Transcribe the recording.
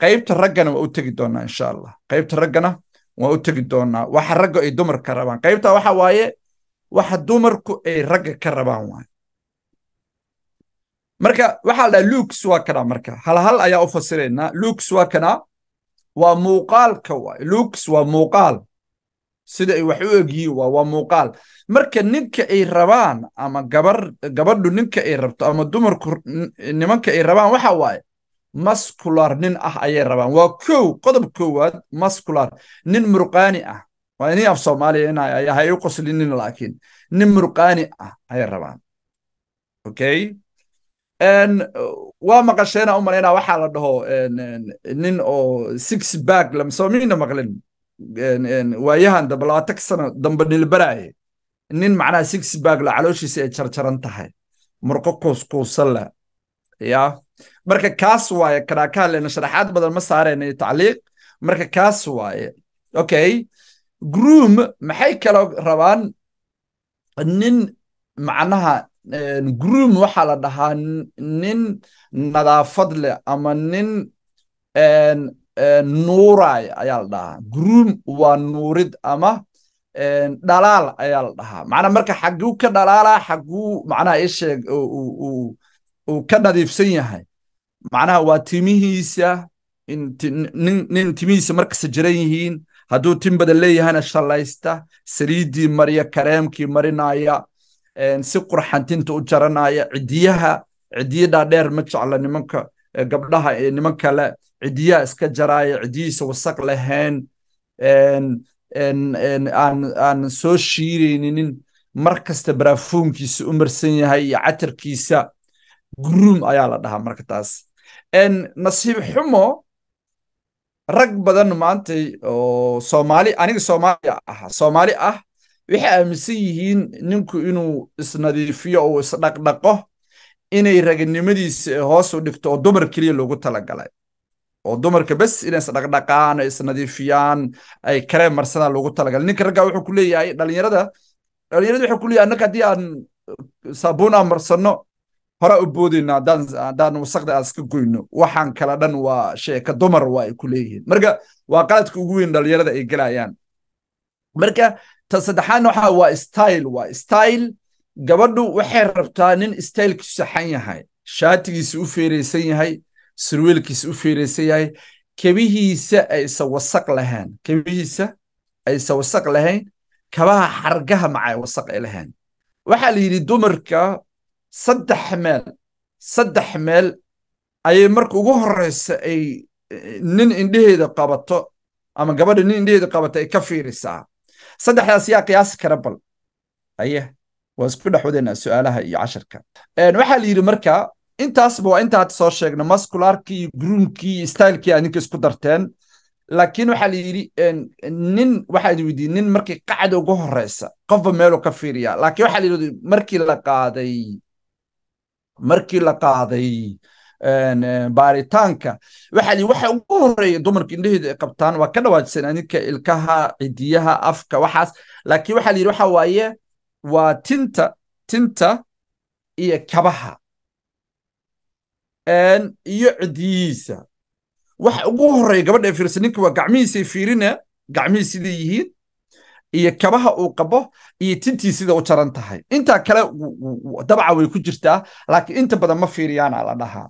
qaybta raggana waa u tegi doonaa insha allah qaybta raggana waa u tegi doonaa waxa ragga ay dumarka rabaan qaybta waxa waaye waxa dumarku ay ragga ka rabaan waaye marka waxaa la dhaha luks waa kana marka halhal ayaa u fasiraynaa luks waa kana waa muuqaalka waaye luks waa muuqaal sida ay wax u egyihiin waa waa muuqaal marka ninka ay rabaan ama gabar gabadhu ninka ay rabto ama dumarku nimanka ay rabaan waxa waaye maskular nin ah ayay rabaan waa kow qodob koowaad maskular nin murqaani ah waa ini af soomaaliya ina u qoslinin laakiin nin murqaani ah ayay rabaan okay waa maqasheena u maleynaa waxaa la dhaho nin oo six bag lamasoomina maqlin waayahan dambe labaatan sano dambe nilbaraaye nin macnaha six bag la calooshiisa ay jarjaran tahay murqo kuuskuusan la yaa marka kaas waaye ka lena sharaxaad badan ma saarayna iyo tacliiq marka kaas waaye okay groom maxay kaloo rabaan nin macnaha groom waxaa la dhahaa nin nadaafad leh ama nin nuuraay ayaa la dhahaa groom waa nuurid ama dhalaal ayaa la dhahaa macnaa marka xaguu ka dhalaalaa xaguu macnaha isheeg uu ka nadiifsan yahay macnaha waa timihiisa nin timihiisa markasta jiran yihiin hadduu tim badan leeyahayna shallaysta saliiddii mariya kareemkii marinaya si qurxantinta u jaranaya cidiyaha cidiya dhaadheer ma jecla nimanka gabdhaha niman kale cidiyaha iska jaraaya cidiyihiisa wasaq lahayn aan soo shiiraynin mar kasta baraafuumkiisa u marsan yahay iyo catarkiisa guruum ayaa la dhahaa marka taas nasiib xumo rag badan maantay oo soomaali aniga soomaaliya aha soomaali ah waxay aaminsan yihiin ninku inuu isnadiifiyo oo isdhaqdhaqo inay raganimadiisa hoos u dhigto oo dumar keliya loogu talagalay oo dumarka bes inay isdhaqdhaqaan ay isnadiifiyaan ay kareen marsadaan loogu talagalay ninka raggaa wuxuu ku leeyahay dhalinyarada dhalinyarada waxay ku leeyahay annaka haddii aan saabuun aan marsanno hore u boodaynno haddaan wasakda aan iska goyno waxaan kala dhan waa sheeka dumar waa ay ku leeyihiin marka waa qaladka ugu weyn dhalinyarada ay gelayaan marka ta saddexaadna waxa waa style waa style gabadhu waxay rabtaa nin stylekiisu saxan yahay shaatigiisa u feeraysan yahay surweelkiisa u feeraysan yahay kebihiisa aysa wasaq lahayn kebihiisa aysa wasaq lahayn kabaha xargaha macay wasaq ay lahayn waxaa la yidhi dumarka saddex meel saddex meel ayay marka ugu horeysa ay eh, nin indheheeda qabato ama gabadha nin indheheeda qabato ay ka fiirisaa saddexdaas yaa qiyaasi kara bal aye waa isku dhex wadeynaa su'aalaha iyo casharka waxaa la yidhi marka intaasba waa inta soo sheegna maskularkii iyo groomkii iyo stylekii ninka isku darteen laakiin waxaa la yidhi nin waxaa idi nin markii qacda ugu horeysa qofba meeluu ka fiiriya laakiin waxaa la yidhi markii la qaaday markii la qaaday baaritaanka waxaa li waxa ugu horeeya dumarka indhaheeda ay qabtaan waa ka dhawaajisan aninka ilkaha cidiyaha afka waxaas laakiin waxaa layidhi waxa waaye waa tinta tinta iyo kabaha iyo cidiyihiisa waxa ugu horeeya gabadha ay fiirsan ninka waa gacmihiisay fiirina gacmihiisi yihiin iyo kabaha uu qabo iyo tintii sida u jaran tahay intaa kale dabca way ku jirtaa laakiin inta badan ma fiiriyaana la dhahaa